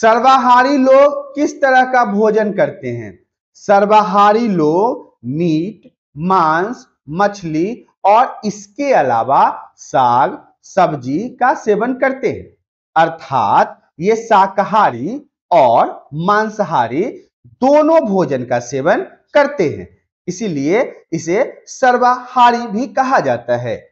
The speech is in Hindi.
सर्वाहारी लोग किस तरह का भोजन करते हैं सर्वाहारी लोग मीट मांस मछली और इसके अलावा साग सब्जी का सेवन करते हैं अर्थात ये शाकाहारी और मांसाहारी दोनों भोजन का सेवन करते हैं इसीलिए इसे सर्वाहारी भी कहा जाता है